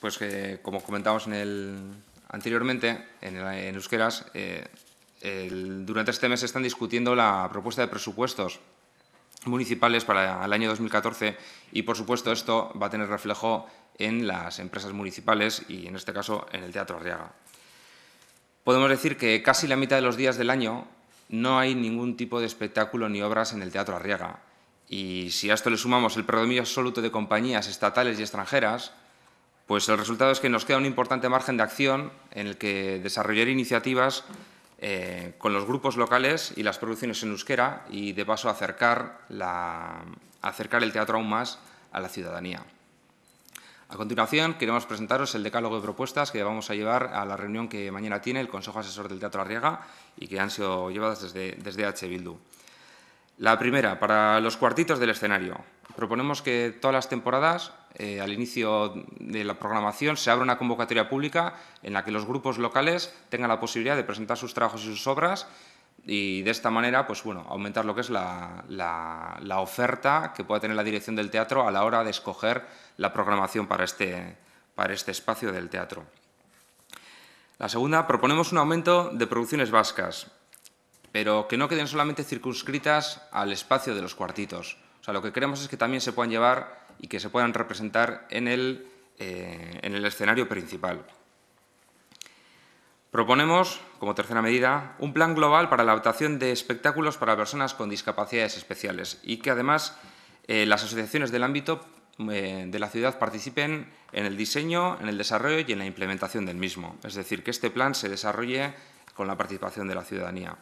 pues que, como comentábamos anteriormente, en, eusqueras eh, durante este mes se están discutiendo la propuesta de presupuestos municipales para el año 2014 y, por supuesto, esto va a tener reflejo en las empresas municipales y, en este caso, en el Teatro Arriaga. Podemos decir que casi la mitad de los días del año no hay ningún tipo de espectáculo ni obras en el Teatro Arriaga. Y si a esto le sumamos el predominio absoluto de compañías estatales y extranjeras, pues el resultado es que nos queda un importante margen de acción en el que desarrollar iniciativas eh, con los grupos locales y las producciones en euskera y, de paso, acercar, acercar el teatro aún más a la ciudadanía. A continuación, queremos presentaros el decálogo de propuestas que vamos a llevar a la reunión que mañana tiene el Consejo Asesor del Teatro Arriaga y que han sido llevadas desde, desde H. Bildu. La primera, para los cuartitos del escenario. Proponemos que todas las temporadas eh, al inicio de la programación, se abre una convocatoria pública en la que los grupos locales tengan la posibilidad de presentar sus trabajos y sus obras y de esta manera, pues bueno, aumentar lo que es la, oferta que pueda tener la dirección del teatro a la hora de escoger la programación para este, para este espacio del teatro. La segunda, proponemos un aumento de producciones vascas, pero que no queden solamente circunscritas al espacio de los cuartitos. O sea, lo que queremos es que también se puedan llevar y que se puedan representar eh, en el, escenario principal. Proponemos, como tercera medida, un plan global para la adaptación de espectáculos para personas con discapacidades especiales y que además eh, las asociaciones del ámbito eh, de la ciudad participen en el diseño, en el desarrollo y en la implementación del mismo. Es decir, que este plan se desarrolle con la participación de la ciudadanía.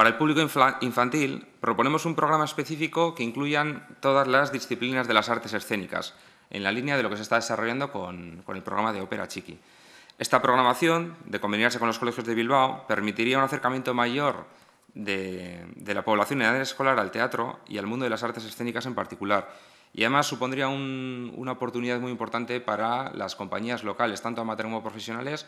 Para el público infantil, proponemos un programa específico que incluya todas las disciplinas de las artes escénicas, en la línea de lo que se está desarrollando con, el programa de Ópera Chiqui. Esta programación, de convenirse con los colegios de Bilbao, permitiría un acercamiento mayor de, la población en edad escolar al teatro y al mundo de las artes escénicas en particular. Y además supondría una oportunidad muy importante para las compañías locales, tanto amateur como profesionales,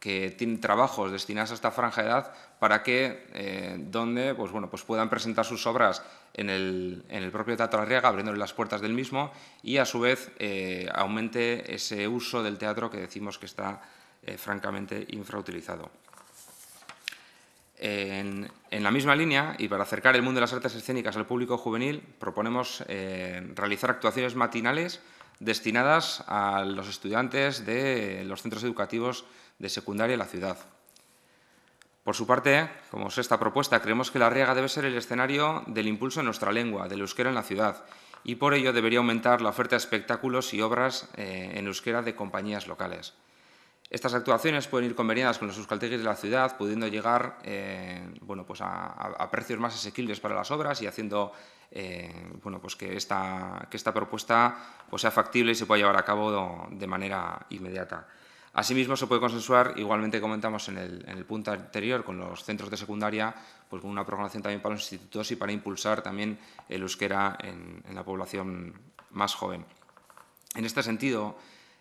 que tienen trabajos destinados a esta franja de edad para que eh, donde pues, bueno, pues puedan presentar sus obras en el, en el propio Teatro Arriaga, abriéndole las puertas del mismo y a su vez eh, aumente ese uso del teatro que decimos que está eh, francamente infrautilizado. en, la misma línea, y para acercar el mundo de las artes escénicas al público juvenil, proponemos realizar actuaciones matinales destinadas a los estudiantes de los centros educativos de secundaria de la ciudad. Por su parte, como es esta propuesta, creemos que la riega debe ser el escenario del impulso en nuestra lengua, del euskera en la ciudad, y por ello debería aumentar la oferta de espectáculos y obras eh, en euskera de compañías locales. Estas actuaciones pueden ir conveniadas con los euskalteguis de la ciudad, pudiendo llegar eh, bueno, pues a, precios más asequibles para las obras y haciendo eh, bueno, pues que, esta, que esta propuesta pues sea factible y se pueda llevar a cabo de manera inmediata. Asimismo, se puede consensuar, igualmente comentamos en el, punto anterior, con los centros de secundaria, pues con una programación también para los institutos y para impulsar también el euskera en la población más joven. En este sentido,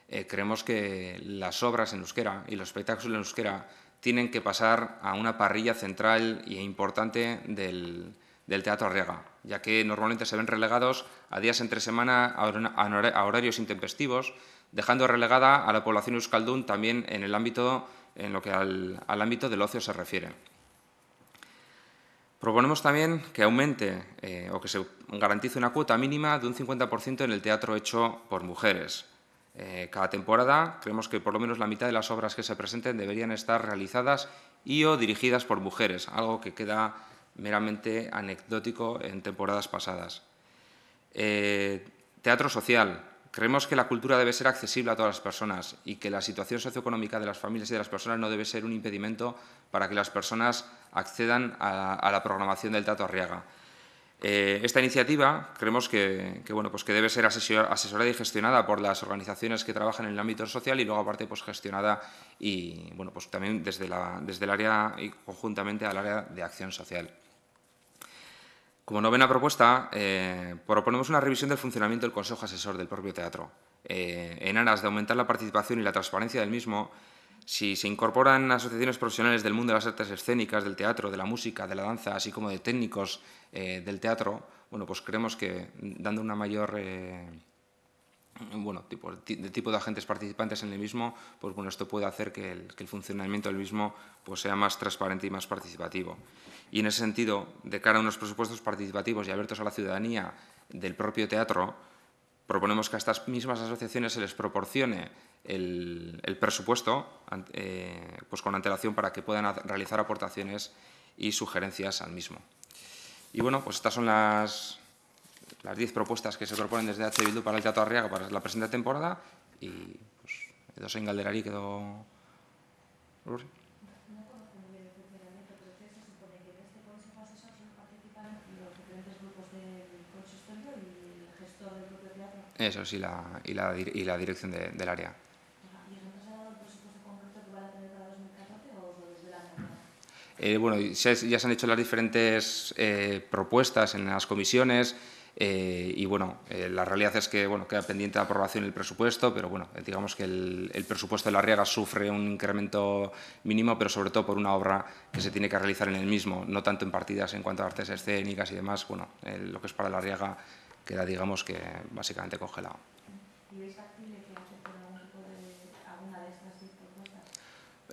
eh, creemos que las obras en euskera y los espectáculos en euskera tienen que pasar a una parrilla central e importante del, Teatro Arriaga, ya que normalmente se ven relegados a días entre semana a, horarios intempestivos, dejando relegada a la población euskaldún también en en lo que al, ámbito del ocio se refiere. Proponemos también que aumente eh, o que se garantice una cuota mínima de un 50% en el teatro hecho por mujeres, eh, cada temporada creemos que por lo menos la mitad de las obras que se presenten deberían estar realizadas y o dirigidas por mujeres, algo que queda meramente anecdótico en temporadas pasadas. Eh, teatro social. Creemos que la cultura debe ser accesible a todas las personas y que la situación socioeconómica de las familias y de las personas no debe ser un impedimento para que las personas accedan a, a la programación del Teatro Arriaga. Eh, esta iniciativa creemos que, pues debe ser asesorada y gestionada por las organizaciones que trabajan en el ámbito social y luego aparte pues gestionada y bueno, pues también desde, desde el área y conjuntamente al área de acción social. Como novena propuesta, eh, proponemos una revisión del funcionamiento del Consejo Asesor del propio teatro. Eh, en aras de aumentar la participación y la transparencia del mismo, si se incorporan asociaciones profesionales del mundo de las artes escénicas, del teatro, de la música, de la danza, así como de técnicos eh, del teatro, pues creemos que dando una mayor... Eh, tipo, de tipo de agentes participantes en el mismo, pues esto puede hacer que el, funcionamiento del mismo pues sea más transparente y más participativo. Y en ese sentido, de cara a unos presupuestos participativos y abiertos a la ciudadanía del propio teatro, Proponemos que a estas mismas asociaciones se les proporcione el, presupuesto eh, pues con antelación para que puedan realizar aportaciones y sugerencias al mismo. Y bueno, pues estas son las, las propuestas que se proponen desde H. para el Teatro Arriaga para la presente temporada y pues, en quedó... Eso sí, la, y, la, y la dirección del área. Eh, bueno, ya, se han hecho las diferentes eh, propuestas en las comisiones eh, y bueno, la realidad es que bueno, queda pendiente de aprobación el presupuesto, pero bueno, digamos que el, el, presupuesto de la riaga sufre un incremento mínimo, pero sobre todo por una obra que se tiene que realizar en el mismo, no tanto en partidas en cuanto a artes escénicas y demás, bueno, lo que es para la riaga queda, digamos, que básicamente congelado.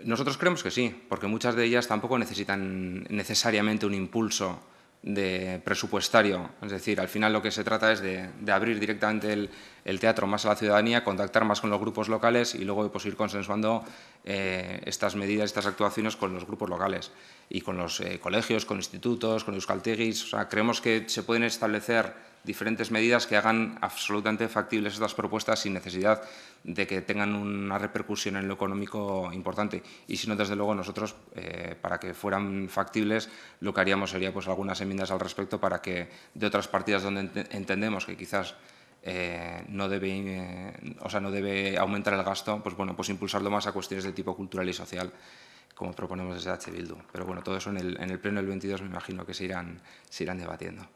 ¿Y Nosotros creemos que sí, porque muchas de ellas tampoco necesitan necesariamente un impulso de presupuestario. Es decir, al final lo que se trata es de abrir directamente el, el teatro más a la ciudadanía, contactar más con los grupos locales y luego pues, ir consensuando eh, estas medidas, estas actuaciones con los grupos locales y con los eh, colegios, con institutos, con euskaltegis. O sea, creemos que se pueden establecer diferentes medidas que hagan absolutamente factibles estas propuestas sin necesidad de que tengan una repercusión en lo económico importante. Y si no, desde luego nosotros, eh, para que fueran factibles, lo que haríamos sería pues, algunas enmiendas al respecto para que de otras partidas donde entendemos que quizás eh, no, debe, o sea, no debe aumentar el gasto, pues bueno, pues impulsarlo más a cuestiones de tipo cultural y social, como proponemos desde H. Bildu. Pero bueno, todo eso en el, en el pleno del 22 me imagino que se irán, se irán debatiendo.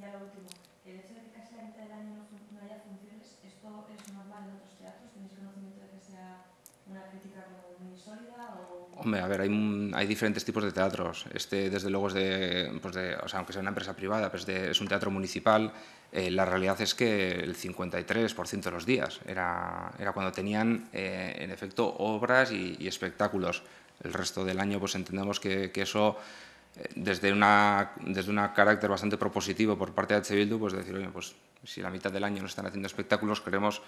Ya lo último. El hecho de que casi la mitad del año no haya funciones, ¿esto es normal en otros teatros? ¿Tenéis conocimiento de que sea una crítica muy sólida? Hombre, a ver, hay, diferentes tipos de teatros. Este, desde luego, es de, pues de o sea, aunque sea una empresa privada, pues es un teatro municipal. Eh, la realidad es que el 53% de los días era, era cuando tenían, eh, en efecto, obras y, espectáculos. El resto del año, pues entendemos que, que eso desde, una, desde un carácter bastante propositivo por parte de H. pues decir, oye, pues si la mitad del año no están haciendo espectáculos, creemos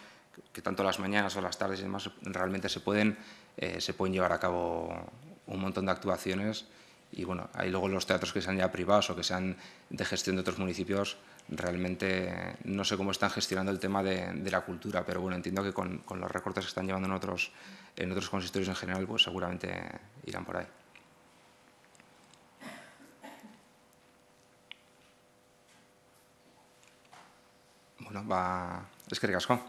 que tanto las mañanas o las tardes y demás realmente se pueden, eh, se pueden llevar a cabo un montón de actuaciones y bueno, ahí luego los teatros que sean ya privados o que sean de gestión de otros municipios, realmente no sé cómo están gestionando el tema de, de la cultura, pero bueno, entiendo que con, con, los recortes que están llevando en otros, en otros consistorios en general, pues seguramente irán por ahí. va ba, eskerrik asko.